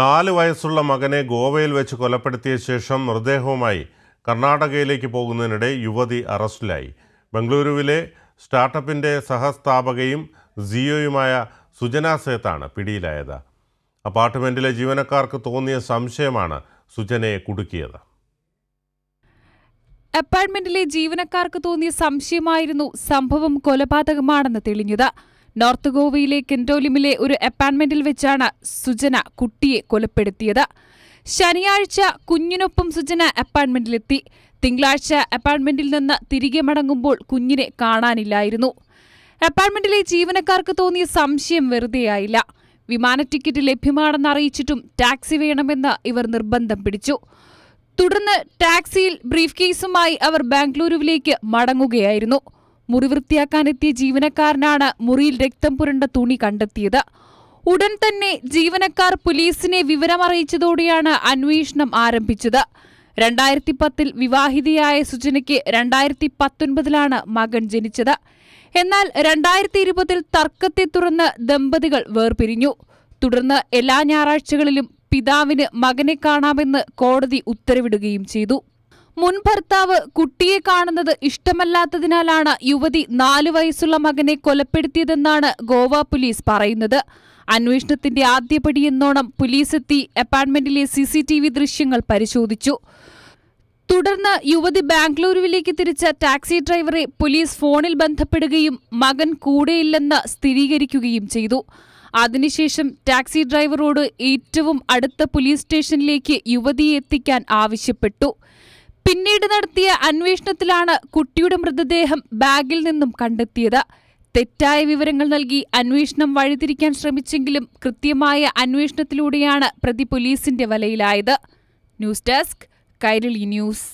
നാല് വയസ്സുള്ള മകനെ ഗോവയിൽ വെച്ച് കൊലപ്പെടുത്തിയ ശേഷം മൃതദേഹവുമായി കർണാടകയിലേക്ക് പോകുന്നതിനിടെ യുവതി അറസ്റ്റിലായി ബംഗളൂരുവിലെ സ്റ്റാർട്ടപ്പിൻ്റെ സഹസ്ഥാപകയും സിഒയുമായ സുജന സേത്താണ് പിടിയിലായത് അപ്പാർട്ട്മെൻറ്റിലെ ജീവനക്കാർക്ക് തോന്നിയ സംശയമാണ് സുജനയെ കുടുക്കിയത് അപ്പാർട്ട്മെന്റിലെ ജീവനക്കാർക്ക് തോന്നിയ സംശയമായിരുന്നു സംഭവം കൊലപാതകമാണെന്ന് തെളിഞ്ഞത് നോർത്ത് ഗോവയിലെ കെൻറ്റോലിമിലെ ഒരു അപ്പാർട്ട്മെന്റിൽ വെച്ചാണ് സുജന കുട്ടിയെ കൊലപ്പെടുത്തിയത് ശനിയാഴ്ച കുഞ്ഞിനൊപ്പം സുജന അപ്പാർട്ട്മെന്റിലെത്തി തിങ്കളാഴ്ച അപ്പാർട്ട്മെന്റിൽ നിന്ന് തിരികെ മടങ്ങുമ്പോൾ കുഞ്ഞിനെ കാണാനില്ലായിരുന്നു അപ്പാർട്ട്മെന്റിലെ ജീവനക്കാർക്ക് തോന്നിയ സംശയം വെറുതെയായില്ല വിമാന ടിക്കറ്റ് ലഭ്യമാണെന്ന് അറിയിച്ചിട്ടും ടാക്സി വേണമെന്ന് ഇവർ നിർബന്ധം പിടിച്ചു തുടർന്ന് ടാക്സിയിൽ ബ്രീഫ് കേസുമായി അവർ ബാംഗ്ലൂരുവിലേക്ക് മടങ്ങുകയായിരുന്നു മുറി വൃത്തിയാക്കാനെത്തിയ ജീവനക്കാരനാണ് മുറിയിൽ രക്തം പുരണ്ട തുണി കണ്ടെത്തിയത് ഉടൻ തന്നെ ജീവനക്കാർ പോലീസിനെ വിവരമറിയിച്ചതോടെയാണ് അന്വേഷണം ആരംഭിച്ചത് രണ്ടായിരത്തി പത്തിൽ വിവാഹിതയായ സുജനയ്ക്ക് രണ്ടായിരത്തി പത്തൊൻപതിലാണ് മകൻ ജനിച്ചത് എന്നാൽ രണ്ടായിരത്തി ഇരുപതിൽ തർക്കത്തെ തുടർന്ന് ദമ്പതികൾ വേർപിരിഞ്ഞു തുടർന്ന് എല്ലാ ഞായറാഴ്ചകളിലും പിതാവിന് മകനെ കാണാമെന്ന് കോടതി ഉത്തരവിടുകയും ചെയ്തു മുൻ ഭർത്താവ് കുട്ടിയെ കാണുന്നത് ഇഷ്ടമല്ലാത്തതിനാലാണ് യുവതി നാലു വയസ്സുള്ള മകനെ കൊലപ്പെടുത്തിയതെന്നാണ് ഗോവ പോലീസ് പറയുന്നത് അന്വേഷണത്തിന്റെ ആദ്യപടി എന്നോണം പോലീസ് എത്തി അപ്പാർട്ട്മെന്റിലെ സി സി ടി വി ദൃശ്യങ്ങൾ പരിശോധിച്ചു തുടർന്ന് യുവതി ബാംഗ്ലൂരുവിലേക്ക് തിരിച്ച ടാക്സി ഡ്രൈവറെ പോലീസ് ഫോണിൽ ബന്ധപ്പെടുകയും മകൻ കൂടെയില്ലെന്ന് സ്ഥിരീകരിക്കുകയും ചെയ്തു അതിനുശേഷം ടാക്സി ഡ്രൈവറോട് ഏറ്റവും അടുത്ത പോലീസ് സ്റ്റേഷനിലേക്ക് യുവതിയെ എത്തിക്കാൻ ആവശ്യപ്പെട്ടു പിന്നീട് നടത്തിയ അന്വേഷണത്തിലാണ് കുട്ടിയുടെ മൃതദേഹം ബാഗിൽ നിന്നും കണ്ടെത്തിയത് തെറ്റായ വിവരങ്ങൾ നൽകി അന്വേഷണം വഴിതിരിക്കാൻ ശ്രമിച്ചെങ്കിലും കൃത്യമായ അന്വേഷണത്തിലൂടെയാണ് പ്രതി പോലീസിന്റെ വലയിലായത് ന്യൂസ് ഡെസ്ക് കൈരളി ന്യൂസ്